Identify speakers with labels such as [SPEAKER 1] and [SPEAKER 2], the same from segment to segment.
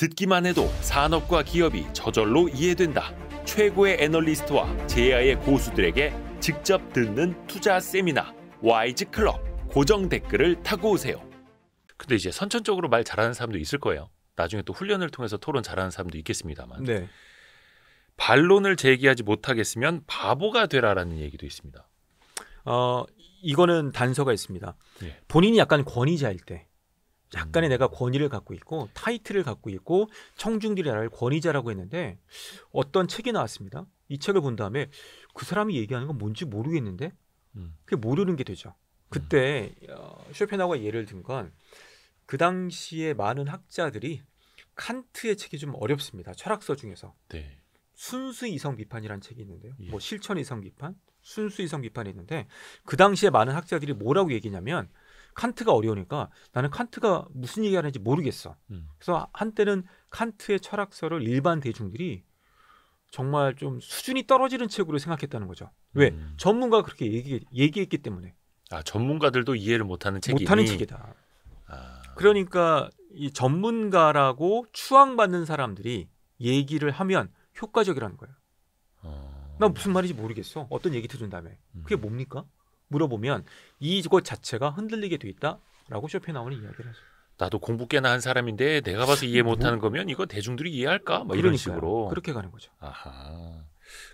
[SPEAKER 1] 듣기만 해도 산업과 기업이 저절로 이해된다. 최고의 애널리스트와 제야의 고수들에게 직접 듣는 투자 세미나 와이즈 클럽 고정 댓글을 타고 오세요. 근데 이제 선천적으로 말 잘하는 사람도 있을 거예요. 나중에 또 훈련을 통해서 토론 잘하는 사람도 있겠습니다만. 네. 반론을 제기하지 못하겠으면
[SPEAKER 2] 바보가 되라라는 얘기도 있습니다. 어, 이거는 단서가 있습니다. 예. 본인이 약간 권위자일 때 약간의 내가 권위를 갖고 있고 타이틀을 갖고 있고 청중들이 나를 권위자라고 했는데 어떤 책이 나왔습니다. 이 책을 본 다음에 그 사람이 얘기하는 건 뭔지 모르겠는데 음. 그게 모르는 게 되죠. 그때 어, 쇼펜하우가 예를 든 건 그 당시에 많은 학자들이 칸트의 책이 좀 어렵습니다. 철학서 중에서 네. 순수 이성 비판이라는 책이 있는데요. 예. 뭐 실천 이성 비판, 순수 이성 비판이 있는데 그 당시에 많은 학자들이 뭐라고 얘기냐면 칸트가 어려우니까 나는 칸트가 무슨 얘기하는지 모르겠어. 음. 그래서 한때는 칸트의 철학서를 일반 대중들이 정말 좀 수준이 떨어지는 책으로 생각했다는 거죠. 왜? 음. 전문가가 그렇게 얘기, 얘기했기 때문에. 아, 전문가들도 이해를 못하는 책이 못하는 책이다. 아. 그러니까 이 전문가라고 추앙받는 사람들이 얘기를 하면 효과적이라는 거예요. 어... 나 무슨 말인지 모르겠어. 어떤 얘기 들은 다음에. 그게 음. 뭡니까? 물어보면 이곳 자체가 흔들리게 돼 있다라고 쇼펜하우는 이야기를 하죠.
[SPEAKER 1] 나도 공부 꽤나 한 사람인데 내가 봐서 이해 뭐? 못하는 거면
[SPEAKER 2] 이거 대중들이 이해할까?
[SPEAKER 1] 막 이런 식으로 그렇게 가는 거죠. 아하.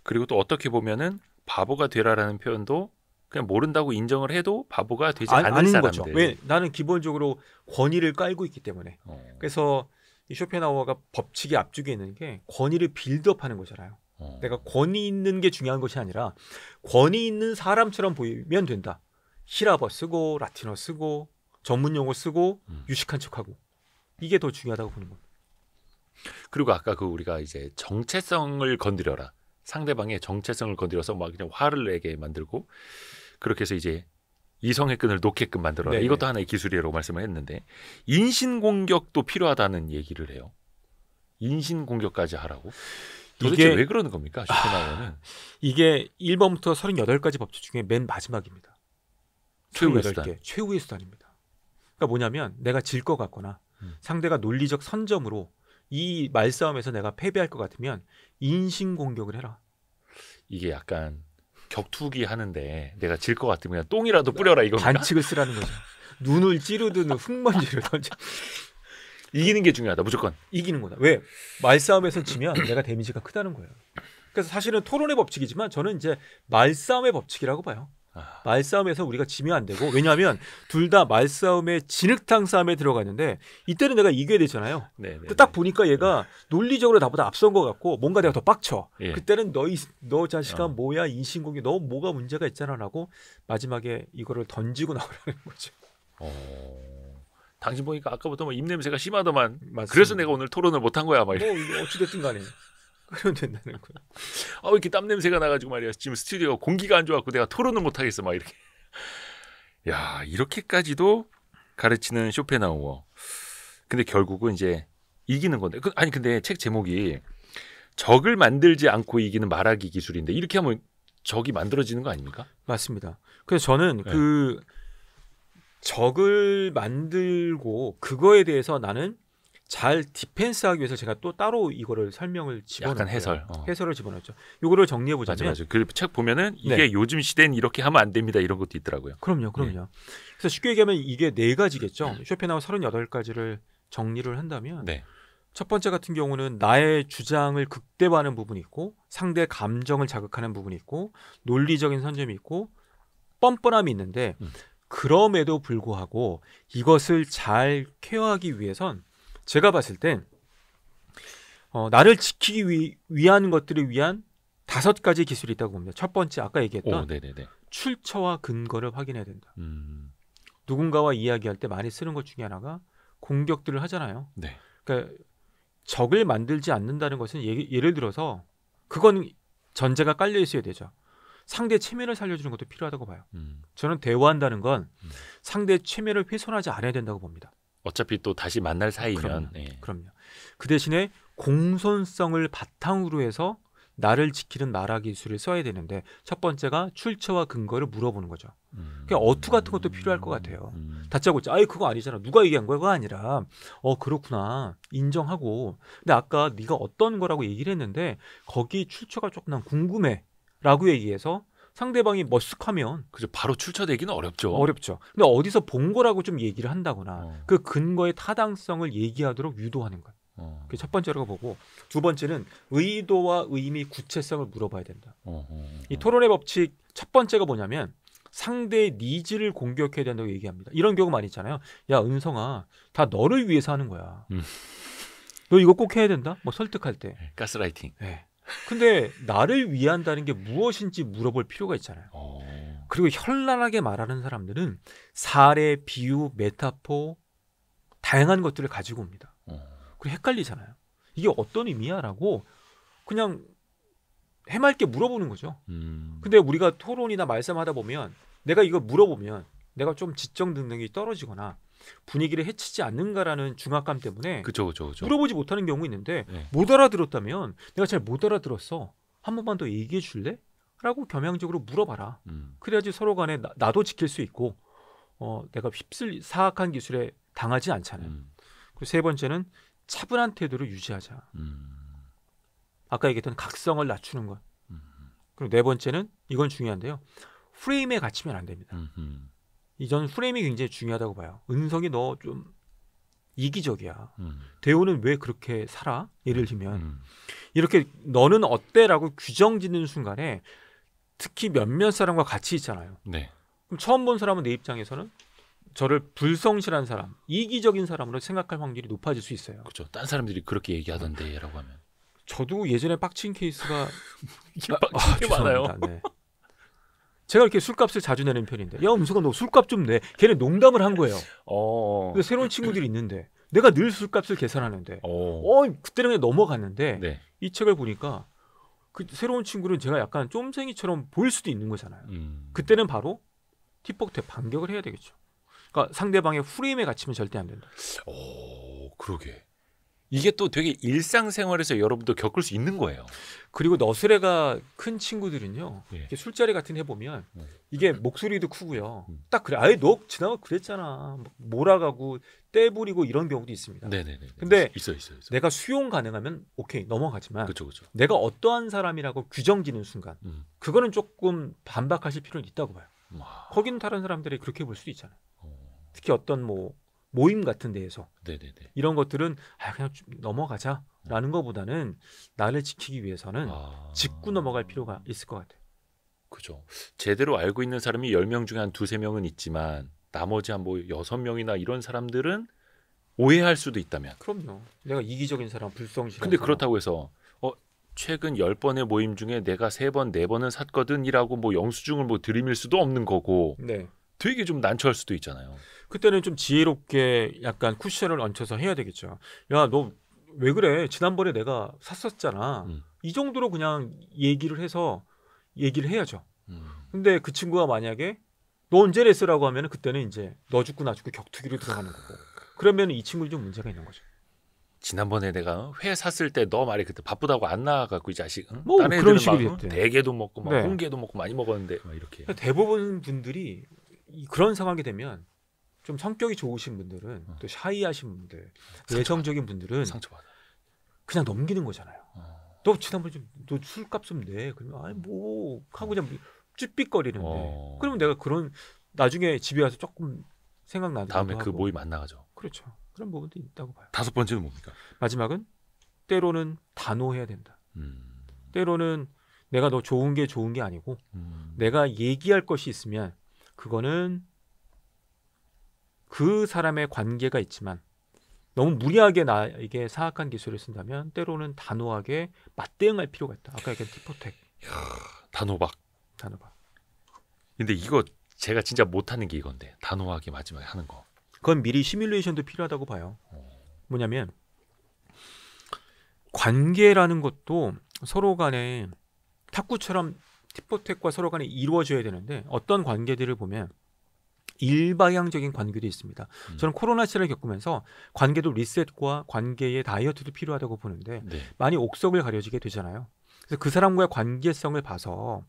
[SPEAKER 1] 그리고 또 어떻게 보면은 바보가 되라라는 표현도 그냥 모른다고 인정을 해도 바보가 되지 아, 않은 사람들. 거죠. 왜
[SPEAKER 2] 나는 기본적으로 권위를 깔고 있기 때문에. 어. 그래서 이쇼펜하우가 법칙의 앞쪽에 있는 게 권위를 빌드업하는 거잖아요. 어. 내가 권위 있는 게 중요한 것이 아니라 권위 있는 사람처럼 보이면 된다. 히라버 쓰고 라틴어 쓰고 전문 용어 쓰고 음. 유식한 척하고 이게 더 중요하다고 보는 겁니다.
[SPEAKER 1] 그리고 아까 그 우리가 이제 정체성을 건드려라. 상대방의 정체성을 건드려서 막 그냥 화를 내게 만들고 그렇게 해서 이제 이성의 끈을 놓게끔 만들어라. 네네. 네. 이것도 하나의 기술이라고 말씀을 했는데 인신 공격도 필요하다는 얘기를 해요.
[SPEAKER 2] 인신 공격까지 하라고? 도대체 왜 그러는 겁니까? 슈펜하우어 아, 이게 1번부터 38가지 법칙 중에 맨 마지막입니다. 최후의 수단. 최후의 수단입니다. 그러니까 뭐냐면 내가 질 것 같거나 음. 상대가 논리적 선점으로 이 말싸움에서 내가 패배할 것 같으면 인신 공격을 해라. 이게 약간 격투기 하는데
[SPEAKER 1] 내가 질 것 같으면 똥이라도 뿌려라 이거 반칙을 쓰라는 거죠.
[SPEAKER 2] 눈을 찌르든 흙먼지를 던져 이기는 게 중요하다 무조건 이기는 거다. 왜 말싸움에서 지면 내가 데미지가 크다는 거예요. 그래서 사실은 토론의 법칙이지만 저는 이제 말싸움의 법칙이라고 봐요. 아... 말싸움에서 우리가 지면 안 되고 왜냐하면 둘 다말싸움의 진흙탕 싸움에 들어가는데 이때는 내가 이겨야 되잖아요. 네, 네, 딱 네. 보니까 얘가 논리적으로 나보다 앞선 것 같고 뭔가 내가 더 빡쳐. 예. 그때는 너너 자식아 어. 뭐야 인신공격 너 뭐가 문제가 있잖아라고 마지막에 이거를 던지고 나오라는 거죠.
[SPEAKER 1] 어... 당신 보니까 아까부터 뭐 입냄새가 심하더만. 맞습니다. 그래서 내가 오늘 토론을 못한 거야. 막 이래. 뭐 어찌됐든 간에.
[SPEAKER 2] 그러면 된다는 거야.
[SPEAKER 1] 아, 왜 이렇게 땀 냄새가 나가지고 말이야. 지금 스튜디오가 공기가 안 좋았고 내가 토론을 못 하겠어. 막 이렇게. 야, 이렇게까지도 가르치는 쇼펜하우어. 근데 결국은 이제 이기는 건데. 그, 아니, 근데 책 제목이 적을 만들지 않고 이기는 말하기 기술인데 이렇게 하면
[SPEAKER 2] 적이 만들어지는 거 아닙니까? 맞습니다. 그래서 저는 네. 그 적을 만들고 그거에 대해서 나는 잘 디펜스하기 위해서 제가 또 따로 이거를 설명을 집어넣 약간 해설 어. 해설을 집어넣었죠. 이거를 정리해 보자면 맞아, 맞아.
[SPEAKER 1] 그 그책 보면은 이게 네. 요즘 시대는 이렇게 하면 안 됩니다 이런 것도 있더라고요.
[SPEAKER 2] 그럼요, 그럼요. 네. 그래서 쉽게 얘기하면 이게 네 가지겠죠. 쇼펜하우 38가지를 정리를 한다면 네. 첫 번째 같은 경우는 나의 주장을 극대화하는 부분이 있고 상대 감정을 자극하는 부분이 있고 논리적인 선점이 있고 뻔뻔함이 있는데 음. 그럼에도 불구하고 이것을 잘 케어하기 위해선 제가 봤을 땐 어, 나를 지키기 위, 위한 것들을 위한 다섯 가지 기술이 있다고 봅니다. 첫 번째 아까 얘기했던 오, 출처와 근거를 확인해야 된다. 음. 누군가와 이야기할 때 많이 쓰는 것 중에 하나가 공격들을 하잖아요. 네. 그러니까 적을 만들지 않는다는 것은 예, 예를 들어서 그건 전제가 깔려 있어야 되죠. 상대 체면을 살려주는 것도 필요하다고 봐요. 음. 저는 대화한다는 건 음. 상대 체면을 훼손하지 않아야 된다고 봅니다. 어차피 또 다시 만날 사이면 그럼요. 예. 그럼요. 그 대신에 공손성을 바탕으로 해서 나를 지키는 나라 기술을 써야 되는데 첫 번째가 출처와 근거를 물어보는 거죠. 음. 그니까 어투 같은 것도 필요할 것 같아요. 음. 다짜고짜 아이 그거 아니잖아. 누가 얘기한 거야? 그거 아니라 어 그렇구나 인정하고 근데 아까 네가 어떤 거라고 얘기를 했는데 거기 출처가 조금 난 궁금해. 라고 얘기해서 상대방이 머쓱하면 그죠 바로 출처되기는 어렵죠. 어렵죠. 근데 어디서 본 거라고 좀 얘기를 한다거나 어. 그 근거의 타당성을 얘기하도록 유도하는 거예요. 어. 그게 첫 번째라고 보고 두 번째는 의도와 의미 구체성을 물어봐야 된다. 어, 이 토론의 법칙 첫 번째가 뭐냐면 상대의 니즈를 공격해야 된다고 얘기합니다. 이런 경우 많이 있잖아요. 야 은성아, 다 너를 위해서 하는 거야. 음. 너 이거 꼭 해야 된다. 뭐 설득할 때. 네, 가스라이팅. 네. 근데 나를 위한다는 게 무엇인지 물어볼 필요가 있잖아요. 어. 그리고 현란하게 말하는 사람들은 사례, 비유, 메타포 다양한 것들을 가지고 옵니다. 어. 그리고 헷갈리잖아요. 이게 어떤 의미야라고 그냥 해맑게 물어보는 거죠. 음. 근데 우리가 토론이나 말씀하다 보면 내가 이걸 물어보면 내가 좀 지적 능력이 떨어지거나 분위기를 해치지 않는가라는 중압감 때문에 그쵸, 그쵸, 그쵸. 물어보지 못하는 경우 있는데 네. 못 알아들었다면 내가 잘 못 알아들었어. 한 번만 더 얘기해 줄래? 라고 겸양적으로 물어봐라. 음. 그래야지 서로 간에 나, 도 지킬 수 있고 어, 내가 휩쓸 사악한 기술에 당하지 않잖아요. 음. 그리고 세 번째는 차분한 태도를 유지하자. 음. 아까 얘기했던 각성을 낮추는 것. 음. 그리고 네 번째는 이건 중요한데요. 프레임에 갇히면 안 됩니다. 음 이전 프레임이 굉장히 중요하다고 봐요. 은성이 너 좀 이기적이야. 음. 대호는 왜 그렇게 살아? 예를 들면 음. 이렇게 너는 어때라고 규정짓는 순간에 특히 몇몇 사람과 같이 있잖아요. 네. 그럼 처음 본 사람은 내 입장에서는 저를 불성실한 사람, 이기적인 사람으로 생각할 확률이 높아질 수 있어요. 그렇죠. 딴 사람들이 그렇게 얘기하던데라고 하면. 저도 예전에 빡친 케이스가 빡친 게 아, 많아요. 네. 제가 이렇게 술값을 자주 내는 편인데 야 음수가 너 술값 좀 내. 걔는 농담을 한 거예요. 어, 어. 근데 새로운 친구들이 있는데 내가 늘 술값을 계산하는데 어, 어 그때는 그냥 넘어갔는데 네. 이 책을 보니까 그 새로운 친구는 제가 약간 쫌생이처럼 보일 수도 있는 거잖아요. 음. 그때는 바로 티폭테 반격을 해야 되겠죠. 그러니까 상대방의 프레임에 갇히면 절대 안 된다. 오, 어, 그러게. 이게 또 되게 일상생활에서 여러분도 겪을 수 있는 거예요. 그리고 너스레가 큰 친구들은요. 예. 술자리 같은 해 보면 네. 이게 목소리도 크고요. 음. 딱 그래 아예 너 지나가 그랬잖아. 몰아가고 떼부리고 이런 경우도 있습니다.
[SPEAKER 1] 네네네. 네, 네, 근데 있어, 있어,
[SPEAKER 2] 있어. 내가 수용 가능하면 오케이 넘어가지만 그쵸, 그쵸. 내가 어떠한 사람이라고 규정지는 순간 음. 그거는 조금 반박하실 필요는 있다고 봐요. 와. 거기는 다른 사람들이 그렇게 볼 수도 있잖아요. 어. 특히 어떤 뭐 모임 같은 데에서 네네네. 이런 것들은 아 그냥 좀 넘어가자라는 것보다는 나를 지키기 위해서는 아... 짚고 넘어갈 필요가 있을 것 같아요. 그죠.
[SPEAKER 1] 제대로 알고 있는 사람이 열명 중에 한 두 세 명은 있지만 나머지 한 뭐 여섯 명이나 이런 사람들은 오해할 수도 있다면. 그럼요.
[SPEAKER 2] 내가 이기적인 사람, 불성실. 근데 사람.
[SPEAKER 1] 그렇다고 해서 어 최근 열 번의 모임 중에 내가 세 번, 네 번은 샀거든이라고 뭐 영수증을 뭐 들이밀 수도 없는 거고. 네. 되게 좀 난처할 수도 있잖아요.
[SPEAKER 2] 그때는 좀 지혜롭게 약간 쿠션을 얹혀서 해야 되겠죠. 야, 너 왜 그래? 지난번에 내가 샀었잖아. 음. 이 정도로 그냥 얘기를 해서 얘기를 해야죠. 음. 근데 그 친구가 만약에 너 언제 레스라고 하면 그때는 이제 너 죽고 나 죽고 격투기로 들어가는 거고. 그러면 이 친구는 좀 문제가 있는 거죠.
[SPEAKER 1] 지난번에 내가 회 샀을 때 너 말이 그때 바쁘다고 안 나가갖고 이 자식 응? 뭐 다른 그런 애들은 식으로 막대 대게도 먹고 막 네. 홍게도
[SPEAKER 2] 먹고 많이 먹었는데 막 이렇게 대부분 분들이 그런 상황이 되면 좀 성격이 좋으신 분들은 어. 또 샤이하신 분들 상처 내성적인 분들은 상처받아. 그냥 넘기는 거잖아요. 어. 너지난번 좀너 술값 좀 내. 그러면 아니 뭐 하고 그냥 쭈삣거리는데. 어. 그러면 내가 그런 나중에 집에 와서 조금 생각나는 다음에 그 하고. 모임 안 나가죠. 그렇죠. 그런 부분도 있다고 봐요. 다섯 번째는 뭡니까? 마지막은 때로는 단호해야 된다. 음. 때로는 내가 너 좋은 게 좋은 게 아니고 음. 내가 얘기할 것이 있으면 그거는 그 사람의 관계가 있지만 너무 무리하게 나에게 사악한 기술을 쓴다면 때로는 단호하게 맞대응할 필요가 있다. 아까 얘기한 티포텍. 이야,
[SPEAKER 1] 단호박. 단호박. 근데 이거 제가 진짜 못하는 게 이건데 단호하게 마지막에 하는
[SPEAKER 2] 거. 그건 미리 시뮬레이션도 필요하다고 봐요. 어. 뭐냐면 관계라는 것도 서로 간에 탁구처럼 티포텍과 서로 간에 이루어져야 되는데 어떤 관계들을 보면 일방향적인 관계도 있습니다. 음. 저는 코로나 시대를 겪으면서 관계도 리셋과 관계의 다이어트도 필요하다고 보는데 네. 많이 옥석을 가려지게 되잖아요. 그래서 그 사람과의 관계성을 봐서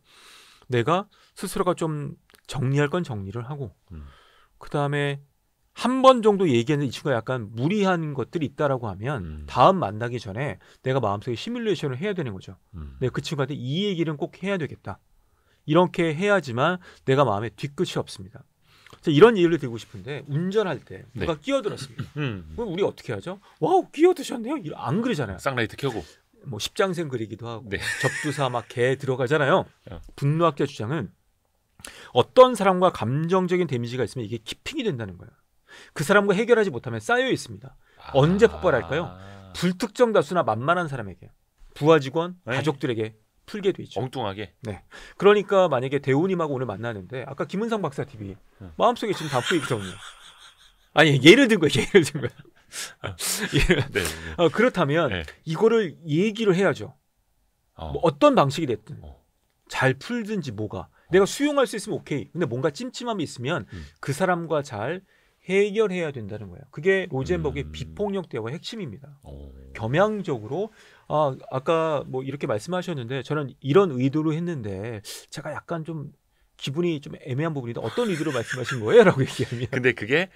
[SPEAKER 2] 내가 스스로가 좀 정리할 건 정리를 하고 음. 그 다음에 한번 정도 얘기하는 이 친구가 약간 무리한 것들이 있다라고 하면 음. 다음 만나기 전에 내가 마음속에 시뮬레이션을 해야 되는 거죠. 음. 내가 그 친구한테 이 얘기는 꼭 해야 되겠다. 이렇게 해야지만 내가 마음에 뒤끝이 없습니다. 자, 이런 예를 들고 싶은데 운전할 때 네. 누가 네. 끼어들었습니다. 음. 그럼 우리 어떻게 하죠? 와우 끼어드셨네요. 안 그러잖아요. 쌍라이트 켜고. 뭐 십장생 그리기도 하고 네. 접두사 막 개 들어가잖아요. 어. 분노학자 주장은 어떤 사람과 감정적인 데미지가 있으면 이게 키핑이 된다는 거예요. 그 사람과 해결하지 못하면 쌓여 있습니다. 아. 언제 폭발할까요? 불특정 다수나 만만한 사람에게 부하 직원, 에이. 네. 가족들에게 풀게 돼죠 엉뚱하게. 네. 그러니까 만약에 대우님하고 오늘 만나는데 아까 김은상 박사 TV 응. 네. 마음속에 지금 담고 있거든요. 아니 예를 든거 예를 든 거야. 예. 네, 네. 어, 그렇다면 네. 이거를 얘기를 해야죠. 어. 뭐 어떤 방식이 됐든 어. 잘 풀든지 뭐가 내가 어. 수용할 수 있으면 오케이. 근데 뭔가 찜찜함이 있으면 음. 그 사람과 잘 해결해야 된다는 거예요. 그게 로젠버그의 음. 비폭력 대화의 핵심입니다. 오. 어. 겸양적으로 아, 아까 뭐 이렇게 말씀하셨는데 저는 이런 의도로 했는데 제가 약간 좀 기분이 좀 애매한 부분인데 어떤 의도로 말씀하신 거예요라고 얘기하면 근데 그게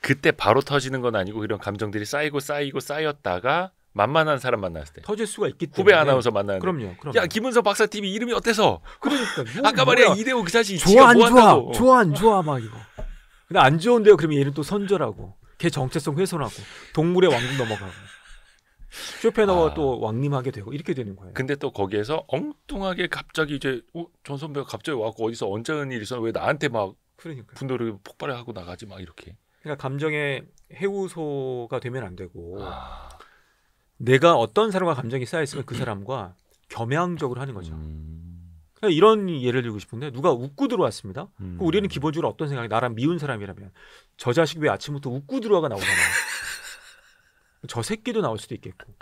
[SPEAKER 1] 그때 바로 터지는 건 아니고 이런 감정들이 쌓이고 쌓이고 쌓였다가 만만한 사람 만났을 때 터질 수가 있기 때문에 후배 아나운서 만나는 그럼요, 그럼야 김은서 박사 TV 이름이 어때서? 그러니까
[SPEAKER 2] 뭐, 아까 말이야 이대호
[SPEAKER 1] 그 사실 좋아 안 좋아, 좋아
[SPEAKER 2] 안 좋아 막 이거 근데 안 좋은데요. 그러면 얘는 또 선절하고 걔 정체성 훼손하고 동물의 왕국 넘어가고 쇼펜하우가 아. 또 왕림하게 되고 이렇게 되는 거예요.
[SPEAKER 1] 근데 또 거기에서 엉뚱하게 갑자기 이제 어, 전 선배가 갑자기 와갖고 어디서 언제 하는 일이 있어 왜 나한테 막 그러니까 분노를 폭발 하고 나가지 막 이렇게.
[SPEAKER 2] 그러니까 감정의 해우소가 되면 안 되고 아. 내가 어떤 사람과 감정이 쌓여 있으면 그 사람과 겸양적으로 하는 거죠. 음. 이런 예를 들고 싶은데 누가 웃고 들어왔습니다. 음. 우리는 기본적으로 어떤 생각이 나랑 미운 사람이라면 저 자식 왜 아침부터 웃고 들어와가 나오잖아. 저 새끼도 나올 수도 있겠고.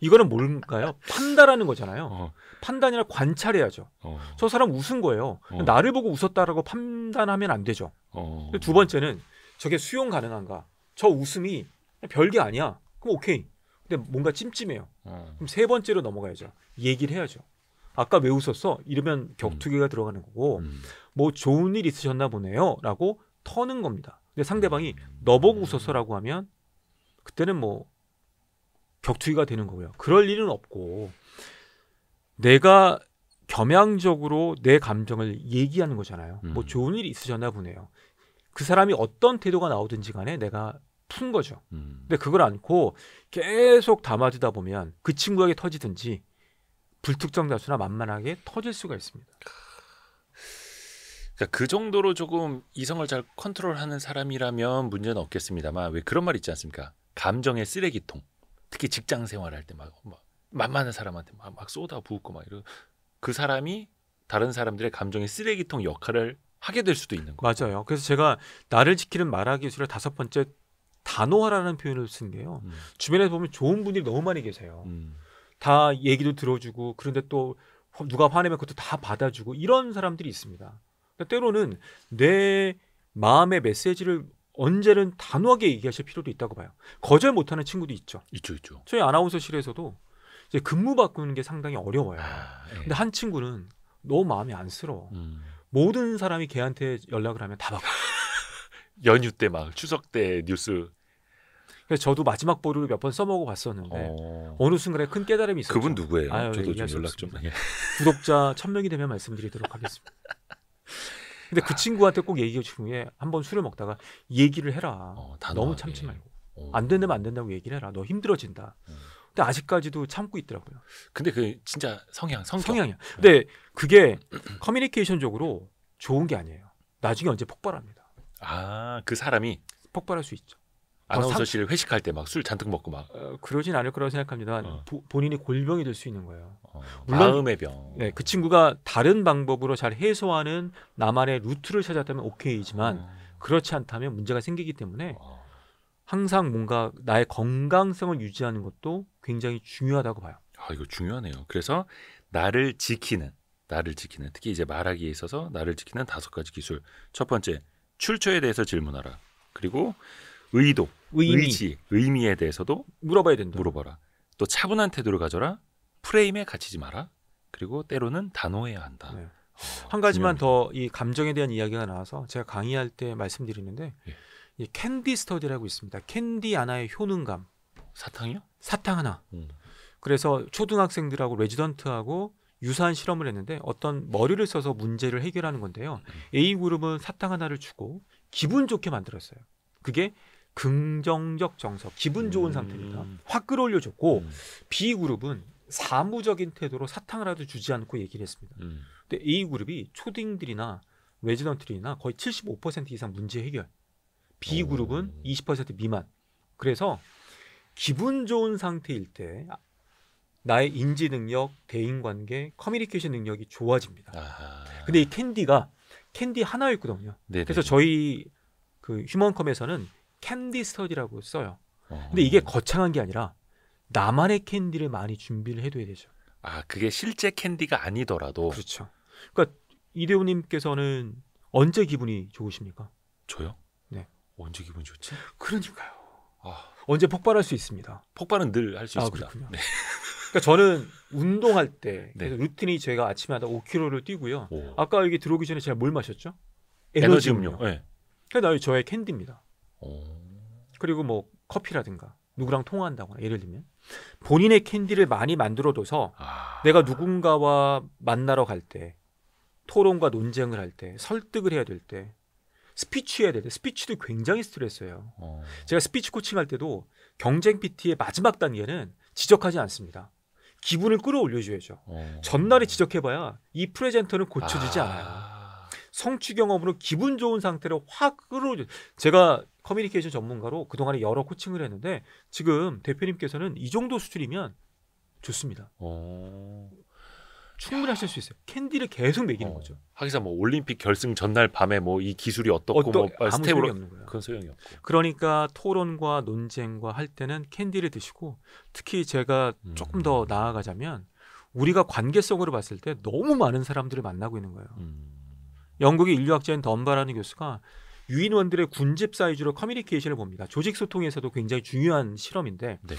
[SPEAKER 2] 이거는 뭘까요? 판단하는 거잖아요. 어. 판단이라 관찰해야죠. 어. 저 사람 웃은 거예요. 어. 나를 보고 웃었다라고 판단하면 안 되죠. 어. 두 번째는 저게 수용 가능한가? 저 웃음이 별게 아니야. 그럼 오케이. 근데 뭔가 찜찜해요. 어. 그럼 세 번째로 넘어가야죠. 얘기를 해야죠. 아까 왜 웃었어? 이러면 격투기가 음. 들어가는 거고 음. 뭐 좋은 일 있으셨나 보네요라고 터는 겁니다. 근데 상대방이 음. 너보고 웃었어라고 하면 그때는 뭐 격투기가 되는 거고요. 그럴 일은 없고 내가 겸양적으로 내 감정을 얘기하는 거잖아요. 뭐 음. 뭐 좋은 일이 있으셨나 보네요. 그 사람이 어떤 태도가 나오든지 간에 내가 푼 거죠. 음. 근데 그걸 안고 계속 담아두다 보면 그 친구에게 터지든지 불특정 다수나 만만하게 터질 수가 있습니다.
[SPEAKER 1] 그러니까 그 정도로 조금 이성을 잘 컨트롤하는 사람이라면 문제는 없겠습니다만 왜 그런 말 있지 않습니까? 감정의 쓰레기통. 특히 직장 생활할 때막 막 만만한 사람한테 막, 막 쏟아 부었고 막 이런 그 사람이 다른 사람들의
[SPEAKER 2] 감정의 쓰레기통 역할을 하게 될 수도 있는 거예요. 맞아요. 그래서 제가 나를 지키는 말하 기술의 다섯 번째 단호화라는 표현을 쓴 게요. 음. 주변에 보면 좋은 분들이 너무 많이 계세요. 음. 다 얘기도 들어주고 그런데 또 누가 화내면 그것도 다 받아주고 이런 사람들이 있습니다. 그러니까 때로는 내 마음의 메시지를 언제는 단호하게 얘기하실 필요도 있다고 봐요. 거절 못하는 친구도 있죠. 있죠, 있죠. 저희 아나운서실에서도 이제 근무 바꾸는 게 상당히 어려워요. 아, 예. 근데 한 친구는 너무 마음이 안쓰러워. 음. 모든 사람이 걔한테 연락을 하면 다 받고.
[SPEAKER 1] 연휴 때 막 추석 때 뉴스
[SPEAKER 2] 그래서 저도 마지막 보루를 몇 번 써먹어 봤었는데 어... 느 순간에 큰 깨달음이 있었죠. 그분 누구예요? 아유, 저도 좀 연락 좀많 구독자 천명이 되면 말씀드리도록 하겠습니다. 근데 그 아. 친구한테 꼭 얘기 해 중에 한 번 술을 먹다가 얘기를 해라. 어, 너무 참지 말고. 어... 안 된다면 안 된다고 얘기를 해라. 너 힘들어진다. 음. 근데 아직까지도 참고 있더라고요. 근데 그 진짜 성향, 성격. 성향이야. 네. 근데 그게 커뮤니케이션적으로 좋은 게 아니에요. 나중에 언제 폭발합니다. 아, 그 사람이 폭발할 수 있죠. 아나운서실 상...
[SPEAKER 1] 회식할 때 막 술 잔뜩 먹고 막
[SPEAKER 2] 어, 그러진 않을 거라고 생각합니다. 어. 보, 본인이 골병이 될 수 있는 거예요. 어, 물론, 마음의 병. 네, 그 친구가 다른 방법으로 잘 해소하는 나만의 루트를 찾았다면 오케이지만 어. 그렇지 않다면 문제가 생기기 때문에 어. 항상 뭔가 나의 건강성을 유지하는 것도 굉장히 중요하다고 봐요.
[SPEAKER 1] 아, 이거 중요하네요. 그래서 나를 지키는 나를 지키는 특히 이제 말하기에 있어서 나를 지키는 다섯 가지 기술. 첫 번째, 출처에 대해서 질문하라. 그리고 의도, 의미. 의지, 의미에 대해서도 물어봐야 된다. 물어봐라. 또 차분한
[SPEAKER 2] 태도를 가져라. 프레임에 갇히지 마라. 그리고 때로는 단호해야 한다. 네. 어, 한 가지만 더 이 감정에 대한 이야기가 나와서 제가 강의할 때 말씀드리는데 예. 이 캔디 스터디라고 있습니다. 캔디 하나의 효능감. 사탕이요? 사탕 하나. 음. 그래서 초등학생들하고 레지던트하고 유사한 실험을 했는데 어떤 머리를 써서 문제를 해결하는 건데요. 음. A 그룹은 사탕 하나를 주고 기분 좋게 만들었어요. 그게 긍정적 정서, 기분 좋은 음. 상태입니다. 확 끌어올려줬고 음. B 그룹은 사무적인 태도로 사탕을하도 주지 않고 얘기를 했습니다. 음. 근데 A 그룹이 초딩들이나 레지던트들이나 거의 75% 이상 문제 해결, B 그룹은 오. 20% 미만. 그래서 기분 좋은 상태일 때 나의 인지 능력, 대인 관계, 커뮤니케이션 능력이 좋아집니다. 아하. 근데 이 캔디가 캔디 하나였거든요. 네네. 그래서 저희 그 휴먼컴에서는 캔디 스터디라고 써요. 근데 이게 어. 거창한 게 아니라 나만의 캔디를 많이 준비를 해둬야 되죠. 아, 그게 실제 캔디가 아니더라도. 그렇죠. 그러니까 이대호님께서는 언제 기분이 좋으십니까? 저요? 네. 언제 기분 좋지? 그러니까요. 아. 언제 폭발할 수 있습니다. 폭발은 늘 할수 아, 있습니다. 아, 네. 그러니까 저는 운동할 때 네. 루틴이 제가 아침에 다 5km를 뛰고요. 오. 아까 여기 들어오기 전에 제가 뭘 마셨죠? 에너지, 에너지 음료. 네. 예. 그러니까 저의 캔디입니다. 어. 그리고 뭐 커피라든가 누구랑 통화한다거나 예를 들면 본인의 캔디를 많이 만들어둬서 아... 내가 누군가와 만나러 갈 때 토론과 논쟁을 할 때 설득을 해야 될 때 스피치 해야 될 때 스피치도 굉장히 스트레스예요. 어... 제가 스피치 코칭할 때도 경쟁 PT의 마지막 단계는 지적하지 않습니다. 기분을 끌어올려줘야죠. 어... 전날에 지적해봐야 이 프레젠터는 고쳐지지 아... 않아요. 성취 경험으로 기분 좋은 상태로 확 끌어올려. 제가 커뮤니케이션 전문가로 그동안에 여러 코칭을 했는데 지금 대표님께서는 이 정도 수준이면 좋습니다. 오. 어. 충분히 하실 수 있어요. 캔디를 계속 먹이는 어. 거죠.
[SPEAKER 1] 하기사 뭐 올림픽 결승 전날 밤에 뭐 이 기술이 어떻고 어떠, 뭐 스텝으로 없는 거야. 그건 소용이
[SPEAKER 2] 없고. 그러니까 토론과 논쟁과 할 때는 캔디를 드시고 특히 제가 음. 조금 더 나아가자면 우리가 관계성으로 봤을 때 너무 많은 사람들을 만나고 있는 거예요. 음. 영국의 인류학자인 덤바라는 교수가 유인원들의 군집 사이즈로 커뮤니케이션을 봅니다. 조직 소통에서도 굉장히 중요한 실험인데 네.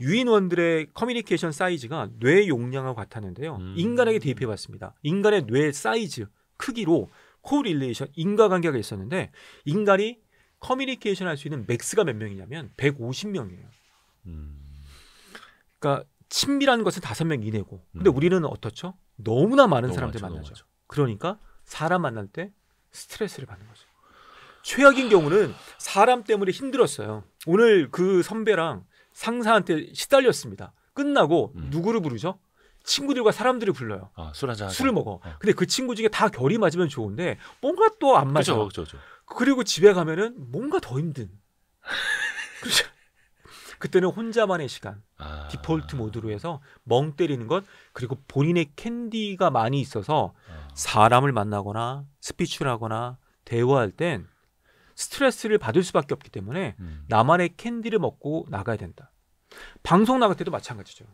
[SPEAKER 2] 유인원들의 커뮤니케이션 사이즈가 뇌 용량과 같았는데요. 음. 인간에게 대입해 봤습니다. 인간의 뇌 사이즈 크기로 코릴레이션 인과관계가 있었는데 인간이 커뮤니케이션 할 수 있는 맥스가 몇 명이냐면 150명이에요. 음. 그러니까 친밀한 것은 다섯 명 이내고 근데 음. 우리는 어떻죠? 너무나 많은 너무 사람들 많죠, 만나죠. 그러니까 사람 만날 때 스트레스를 받는 거죠. 최악인 경우는 사람 때문에 힘들었어요. 오늘 그 선배랑 상사한테 시달렸습니다. 끝나고 음. 누구를 부르죠? 친구들과 사람들을 불러요. 아, 술 한잔 술을 먹어. 어. 근데 그 친구 중에 다 결이 맞으면 좋은데 뭔가 또 안 맞아. 그쵸, 그그리고 집에 가면은 뭔가 더 힘든. 그렇죠. 그때는 혼자만의 시간 아... 디폴트 모드로 해서 멍 때리는 것 그리고 본인의 캔디가 많이 있어서 어. 사람을 만나거나 스피치를 하거나 대화할 땐 스트레스를 받을 수밖에 없기 때문에 음. 나만의 캔디를 먹고 나가야 된다. 방송 나갈 때도 마찬가지죠.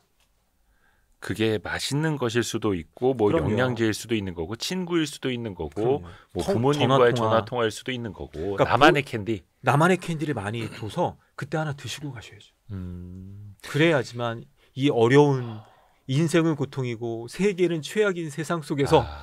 [SPEAKER 1] 그게 맛있는 것일 수도 있고 뭐 그럼요. 영양제일 수도 있는 거고 친구일 수도 있는 거고 뭐 통, 부모님과의 전화 통화. 일 수도 있는 거고 그러니까 나만의 캔디 나만의
[SPEAKER 2] 캔디를 많이 줘서 그때 하나 드시고 가셔야죠. 음. 그래야지만 이 어려운 인생은 고통이고 세계는 최악인 세상 속에서 아.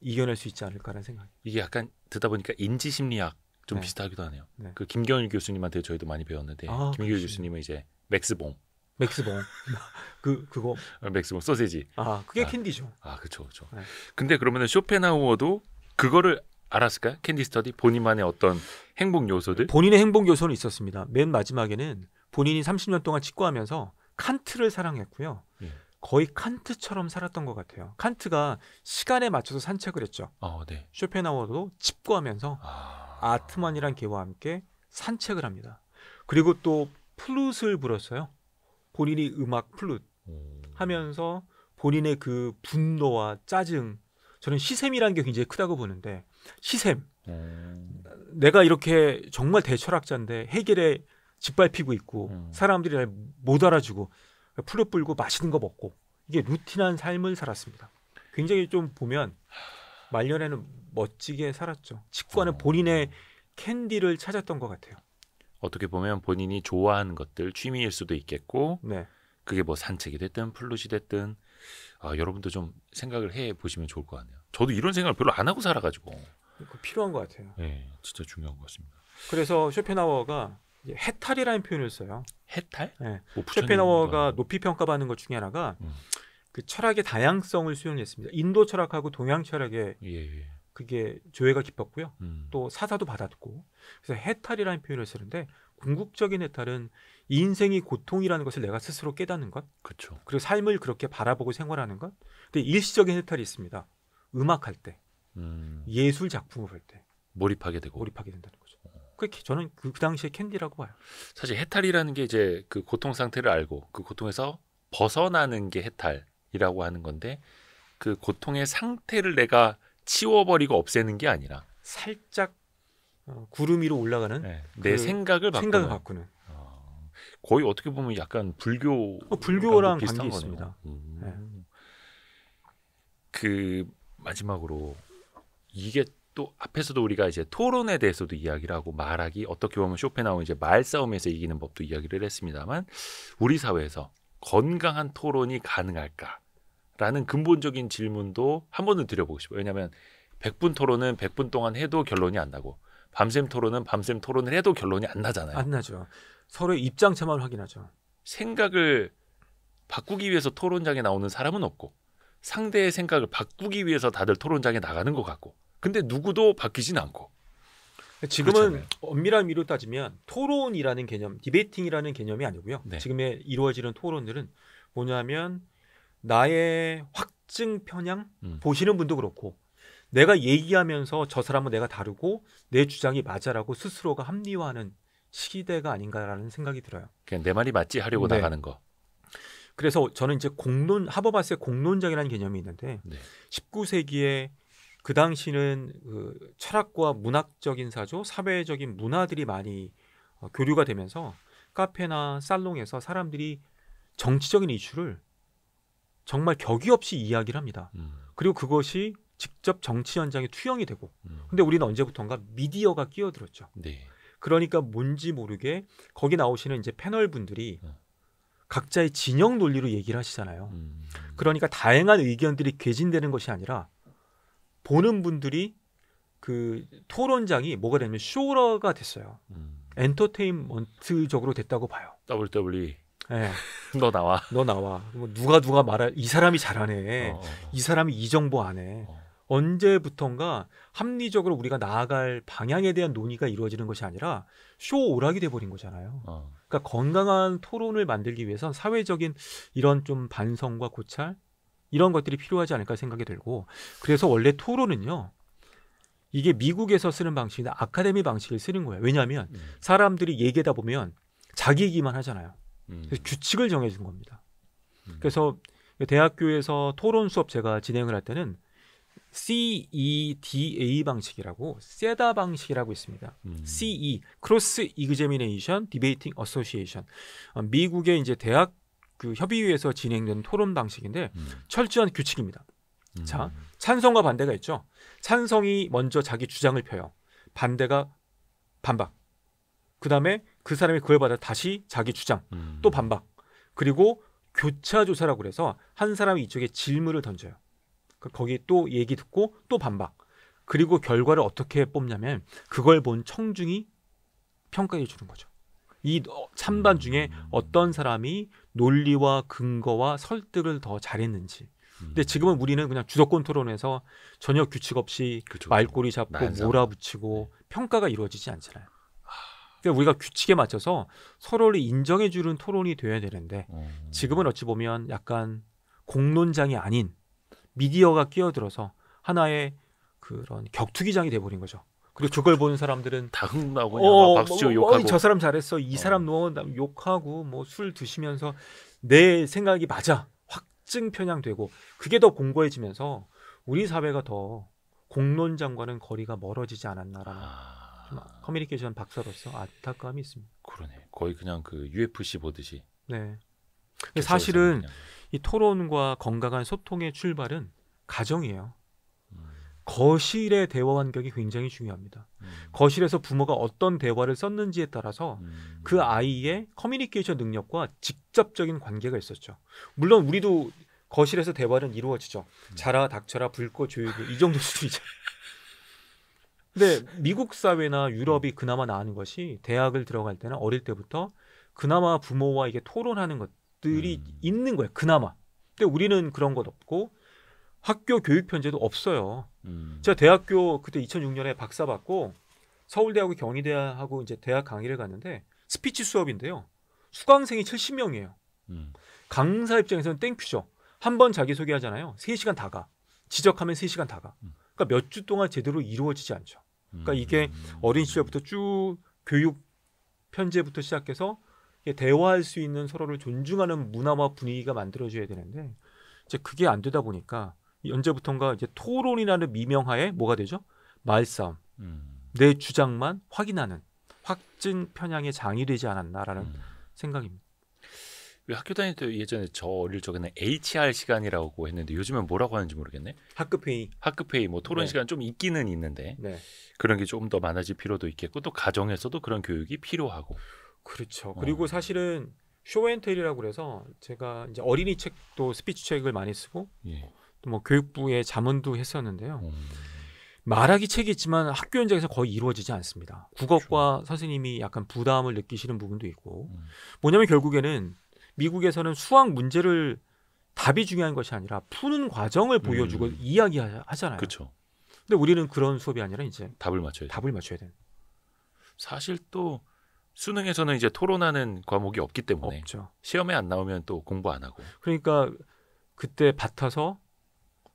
[SPEAKER 2] 이겨낼 수 있지 않을까라는 생각.
[SPEAKER 1] 이게 약간 듣다 보니까 인지 심리학 좀 네. 비슷하기도 하네요. 네. 그 김경일 교수님한테 저희도 많이 배웠는데 아, 김경일 교수님은 이제 맥스봉. 맥스봉.
[SPEAKER 2] 그 그거.
[SPEAKER 1] 아, 맥스봉 소세지. 아 그게 아, 캔디죠.
[SPEAKER 2] 아 그렇죠 그렇죠. 네. 근데 그러면은 쇼펜하우어도 그거를 알았을까요? 캔디 스터디 본인만의 어떤 행복 요소들? 본인의 행복 요소는 있었습니다. 맨 마지막에는 본인이 30년 동안 직구하면서 칸트를 사랑했고요. 예. 거의 칸트처럼 살았던 것 같아요. 칸트가 시간에 맞춰서 산책을 했죠. 어, 네. 쇼펜하워도 집거하면서 아... 트만이란 개와 함께 산책을 합니다. 그리고 또 플룻을 불었어요. 본인이 음악 플룻 하면서 본인의 그 분노와 짜증 저는 시샘이란게 굉장히 크다고 보는데 시샘 음. 내가 이렇게 정말 대철학자인데 해결에 짓밟히고 있고 음. 사람들이 날못 알아주고 풀도 불고 맛있는 거 먹고 이게 루틴한 삶을 살았습니다. 굉장히 좀 보면 말년에는 멋지게 살았죠. 직관은 어... 본인의 캔디를 찾았던 것 같아요.
[SPEAKER 1] 어떻게 보면 본인이 좋아하는 것들 취미일 수도 있겠고 네. 그게 뭐 산책이 됐든 플루시 됐든 아, 여러분도 좀 생각을 해 보시면 좋을 것 같네요. 저도 이런 생각을 별로 안 하고 살아가지고
[SPEAKER 2] 필요한 것 같아요.
[SPEAKER 1] 네, 진짜 중요한 것 같습니다.
[SPEAKER 2] 그래서 쇼펜하워가 예, 해탈이라는 표현을 써요. 해탈? 네. 뭐 쇼펜하워가 높이 평가받는 것 중에 하나가 음. 그 철학의 다양성을 수용했습니다. 인도 철학하고 동양 철학에 예, 예. 그게 조회가 깊었고요. 음. 또 사사도 받았고 그래서 해탈이라는 표현을 쓰는데 궁극적인 해탈은 인생이 고통이라는 것을 내가 스스로 깨닫는 것, 그쵸. 그리고 삶을 그렇게 바라보고 생활하는 것. 근데 일시적인 해탈이 있습니다. 음악할 때, 음. 예술 작품을 볼 때
[SPEAKER 1] 몰입하게 되고 몰입하게 된다는 거죠.
[SPEAKER 2] 그게 저는 그, 그, 당시에 캔디라고 봐요.
[SPEAKER 1] 사실 해탈이라는 게 이제 그 고통 상태를 알고 그 고통에서 벗어나는 게 해탈이라고 하는 건데 그 고통의 상태를 내가 치워버리고 없애는 게 아니라 살짝 어, 구름 위로 올라가는 네, 내그 생각을 생각을 바꾸는. 어, 거의 어떻게 보면 약간 불교 어, 불교랑 관계 거네요. 있습니다. 음. 네. 그 마지막으로 이게 또 앞에서도 우리가 이제 토론에 대해서도 이야기를 하고 말하기 어떻게 보면 쇼펜하우 이제 말싸움에서 이기는 법도 이야기를 했습니다만 우리 사회에서 건강한 토론이 가능할까라는 근본적인 질문도 한 번은 드려보고 싶어요. 왜냐하면 백분 토론은 백분 동안 해도 결론이 안 나고 밤샘 토론은 밤샘 토론을 해도 결론이 안 나잖아요.
[SPEAKER 2] 안 나죠. 서로의 입장차만 확인하죠.
[SPEAKER 1] 생각을 바꾸기 위해서 토론장에 나오는 사람은 없고 상대의 생각을 바꾸기 위해서 다들 토론장에
[SPEAKER 2] 나가는 것 같고 근데 누구도 바뀌진 않고. 지금은 그렇잖아요. 엄밀한 미로 따지면 토론이라는 개념, 디베이팅이라는 개념이 아니고요. 네. 지금에 이루어지는 토론들은 뭐냐면 나의 확증 편향 음. 보시는 분도 그렇고 내가 얘기하면서 저 사람은 내가 다르고 내 주장이 맞아라고 스스로가 합리화하는 시대가 아닌가라는 생각이 들어요.
[SPEAKER 1] 그냥 내 말이 맞지 하려고 네. 나가는
[SPEAKER 2] 거. 그래서 저는 이제 공론 하버바스의 공론장이라는 개념이 있는데 네. 19세기에 그 당시는 그 철학과 문학적인 사조, 사회적인 문화들이 많이 어, 교류가 되면서 카페나 살롱에서 사람들이 정치적인 이슈를 정말 격이 없이 이야기를 합니다. 음. 그리고 그것이 직접 정치 현장에 투영이 되고. 음. 근데 우리는 언제부턴가 미디어가 끼어들었죠. 네. 그러니까 뭔지 모르게 거기 나오시는 이제 패널 분들이 음. 각자의 진영 논리로 얘기를 하시잖아요. 음. 그러니까 다양한 의견들이 개진되는 것이 아니라 보는 분들이 그 토론장이 뭐가 되냐면 쇼러가 됐어요. 음. 엔터테인먼트적으로 됐다고 봐요. WWE. 네. 너 나와. 너 나와. 뭐 누가 누가 말할 이 사람이 잘하네. 어, 어, 어. 이 사람이 이 정보 안 해. 어. 언제부턴가 합리적으로 우리가 나아갈 방향에 대한 논의가 이루어지는 것이 아니라 쇼 오락이 돼버린 거잖아요. 어. 그러니까 건강한 토론을 만들기 위해선 사회적인 이런 좀 반성과 고찰 이런 것들이 필요하지 않을까 생각이 들고 그래서 원래 토론은요 이게 미국에서 쓰는 방식이나 아카데미 방식을 쓰는 거예요. 왜냐하면 음. 사람들이 얘기하다 보면 자기 얘기만 하잖아요. 음. 그래서 규칙을 정해준 겁니다. 음. 그래서 대학교에서 토론 수업 제가 진행을 할 때는 CEDA 방식이라고 세다 방식이라고 있습니다. 음. CE Cross Examination Debating Association 어, 미국의 이제 대학 그 협의회에서 진행된 토론 방식인데 음. 철저한 규칙입니다. 음. 자, 찬성과 반대가 있죠. 찬성이 먼저 자기 주장을 펴요. 반대가 반박. 그다음에 그 사람이 그걸 받아 다시 자기 주장, 음. 또 반박. 그리고 교차 조사라고 그래서 한 사람이 이쪽에 질문을 던져요. 그 거기 또 얘기 듣고 또 반박. 그리고 결과를 어떻게 뽑냐면 그걸 본 청중이 평가해 주는 거죠. 이 어, 찬반 중에 음. 어떤 사람이 논리와 근거와 설득을 더 잘했는지. 근데 음. 지금은 우리는 그냥 주도권 토론에서 전혀 규칙 없이 그쵸, 말꼬리 잡고 맞아. 몰아붙이고 네. 평가가 이루어지지 않잖아요. 그러니까 우리가 규칙에 맞춰서 서로를 인정해 주는 토론이 돼야 되는데 어. 지금은 어찌 보면 약간 공론장이 아닌 미디어가 끼어들어서 하나의 그런 격투기장이 돼버린 거죠. 그리고 저걸 보는 사람들은 다 흥나고 어, 뭐, 박수치고 뭐, 욕하고 어, 저 사람 잘했어 이 어. 사람 너 어. 욕하고 뭐 술 드시면서 내 생각이 맞아 확증 편향되고 그게 더 공고해지면서 우리 사회가 더 공론장과는 거리가 멀어지지 않았나라는 아... 커뮤니케이션 박사로서 안타까움이 있습니다.
[SPEAKER 1] 그러네. 거의 그냥 그 UFC 보듯이.
[SPEAKER 2] 네. 사실은 이 토론과 건강한 소통의 출발은 가정이에요. 거실의 대화 환경이 굉장히 중요합니다. 음. 거실에서 부모가 어떤 대화를 썼는지에 따라서 음. 그 아이의 커뮤니케이션 능력과 직접적인 관계가 있었죠. 물론 우리도 거실에서 대화는 이루어지죠. 음. 자라, 닥쳐라, 불꽃, 조이이 정도 수준이죠. 근데 미국 사회나 유럽이 그나마 나은 것이 대학을 들어갈 때는 어릴 때부터 그나마 부모와 이게 토론하는 것들이 음. 있는 거예요. 그나마. 근데 우리는 그런 것 없고 학교 교육 편제도 없어요. 음. 제가 대학교 그때 2006년에 박사 받고 서울대하고 경희대하고 이제 대학 강의를 갔는데 스피치 수업인데요. 수강생이 70명이에요. 음. 강사 입장에서는 땡큐죠. 한 번 자기소개 하잖아요. 3시간 다 가. 지적하면 3시간 다 가. 음. 그러니까 몇 주 동안 제대로 이루어지지 않죠. 그러니까 음. 이게 어린 시절부터 쭉 교육 편제부터 시작해서 대화할 수 있는 서로를 존중하는 문화와 분위기가 만들어져야 되는데 이제 그게 안 되다 보니까 언제부턴가 이제 토론이라는 미명하에 뭐가 되죠? 말싸움. 음. 내 주장만 확인하는 확증 편향의 장이 되지 않았나라는 음. 생각입니다. 학교 다닐 때 예전에 저
[SPEAKER 1] 어릴 적에는 HR 시간이라고 했는데 요즘은 뭐라고 하는지 모르겠네. 학급 회의. 학급 회의 뭐 토론 네. 시간 좀 있기는 있는데 네. 그런 게 조금 더 많아질 필요도 있겠고 또 가정에서도 그런 교육이
[SPEAKER 2] 필요하고. 그렇죠. 어. 그리고 사실은 쇼앤텔이라고 그래서 제가 이제 어린이 책도 스피치 책을 많이 쓰고 예. 뭐교육부에 자문도 했었는데요. 음. 말하기 책이 있지만 학교 현장에서 거의 이루어지지 않습니다. 국어과 그렇죠. 선생님이 약간 부담을 느끼시는 부분도 있고 음. 뭐냐면 결국에는 미국에서는 수학 문제를 답이 중요한 것이 아니라 푸는 과정을 보여주고 음. 이야기하잖아요. 그렇죠. 근데 우리는 그런 수업이 아니라 이제
[SPEAKER 1] 답을 맞춰야 답을 맞춰야 되는.
[SPEAKER 2] 사실 또
[SPEAKER 1] 수능에서는 이제 토론하는 과목이 없기 때문에 없죠. 시험에 안 나오면 또 공부 안 하고.
[SPEAKER 2] 그러니까 그때 받아서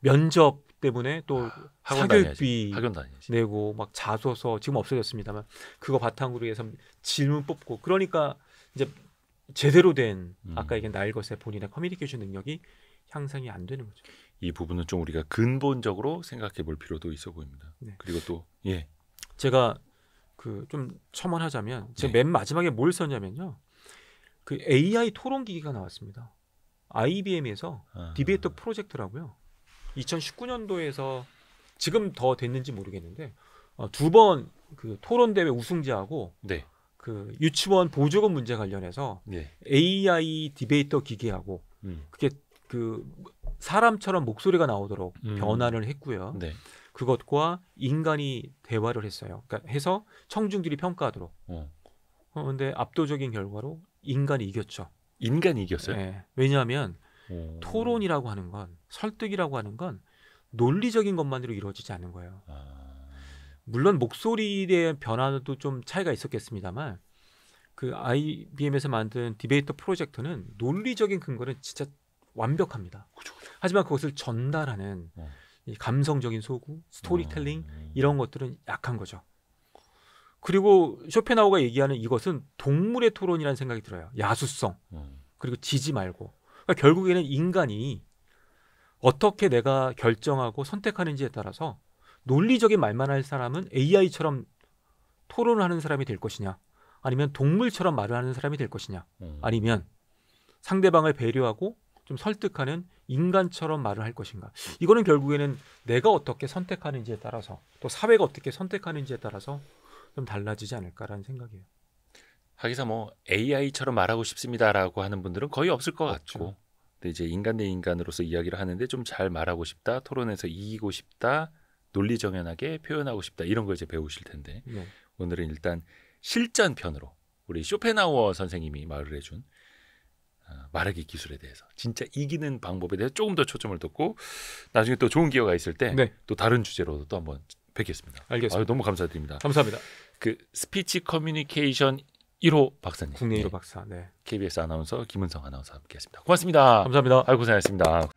[SPEAKER 2] 면접 때문에 또학 아, 사교육비 학원 내고 막 자소서 지금 없어졌습니다만 그거 바탕으로 해서 질문 뽑고 그러니까 이제 제대로 된 음. 아까 얘기한 나 날것의 본인의 커뮤니케이션 능력이 향상이 안 되는 거죠.
[SPEAKER 1] 이 부분은 좀 우리가 근본적으로 생각해 볼
[SPEAKER 2] 필요도 있어 보입니다. 네.
[SPEAKER 1] 그리고 또 예.
[SPEAKER 2] 제가 그 좀 첨언하자면 제가 네. 맨 마지막에 뭘 썼냐면요. 그 AI 토론 기기가 나왔습니다. IBM에서 아. 디베이터 프로젝트라고요. 2019년도에서 지금 더 됐는지 모르겠는데 어, 두번 그 토론 대회 우승자하고 네. 그 유치원 보조금 문제 관련해서 네. 예. AI 디베이터 기계하고 음. 그게 그 사람처럼 목소리가 나오도록 음. 변화를 했고요. 네. 그것과 인간이 대화를 했어요. 그러니까 해서 청중들이 평가하도록. 그런데 어. 어, 압도적인 결과로 인간이 이겼죠. 인간이 이겼어요? 네. 왜냐하면 오. 토론이라고 하는 건 설득이라고 하는 건 논리적인 것만으로 이루어지지 않는 거예요. 아. 물론 목소리에 대한 변화도 좀 차이가 있었겠습니다만 그 IBM에서 만든 디베이터 프로젝트는 논리적인 근거는 진짜 완벽합니다. 그쵸, 그쵸. 하지만 그것을 전달하는 어. 이 감성적인 소구, 스토리텔링 음. 이런 것들은 약한 거죠. 그리고 쇼펜하우가 얘기하는 이것은 동물의 토론이라는 생각이 들어요. 야수성 음. 그리고 지지 말고 그러니까 결국에는 인간이 어떻게 내가 결정하고 선택하는지에 따라서 논리적인 말만 할 사람은 AI처럼 토론을 하는 사람이 될 것이냐 아니면 동물처럼 말을 하는 사람이 될 것이냐 음. 아니면 상대방을 배려하고 좀 설득하는 인간처럼 말을 할 것인가 이거는 결국에는 내가 어떻게 선택하는지에 따라서 또 사회가 어떻게 선택하는지에 따라서 좀 달라지지 않을까라는 생각이에요.
[SPEAKER 1] 하기사 뭐 AI처럼 말하고 싶습니다라고 하는 분들은 거의 없을 것 없죠. 같고 근데 이제 인간 대 인간으로서 이야기를 하는데 좀 잘 말하고 싶다 토론에서 이기고 싶다 논리 정연하게 표현하고 싶다 이런 걸 이제 배우실 텐데 네. 오늘은 일단 실전 편으로 우리 쇼펜하우어 선생님이 말을 해준 어, 말하기 기술에 대해서 진짜 이기는 방법에 대해서 조금 더 초점을 뒀고 나중에 또 좋은 기회가 있을 때또 네. 다른 주제로도 또 한번 뵙겠습니다. 알겠습니다. 아유, 너무 감사드립니다. 감사합니다. 그 스피치 커뮤니케이션 1호 박사님. 국내 1호 예. 박사. 네. KBS 아나운서 김은성 아나운서 함께했습니다. 고맙습니다. 감사합니다. 아유 고생하셨습니다.